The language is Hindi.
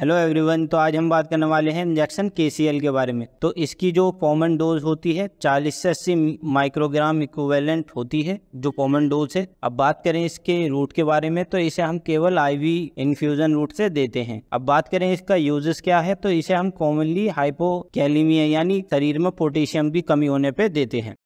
हेलो एवरीवन तो आज हम बात करने वाले हैं इंजेक्शन के के बारे में तो इसकी जो कॉमन डोज होती है 40 से 80 माइक्रोग्राम इक्विवेलेंट होती है जो कॉमन डोज है अब बात करें इसके रूट के बारे में तो इसे हम केवल आईवी इन्फ्यूजन रूट से देते हैं अब बात करें इसका यूजेस क्या है तो इसे हम कॉमनली हाइपोकैलीमिया यानी शरीर में पोटेशियम की कमी होने पर देते हैं